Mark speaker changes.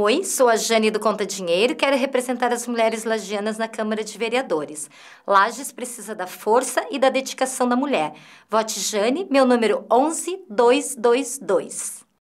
Speaker 1: Oi, sou a Jane do Conta Dinheiro e quero representar as mulheres lagianas na Câmara de Vereadores. Lages precisa da força e da dedicação da mulher. Vote Jane, meu número 11222.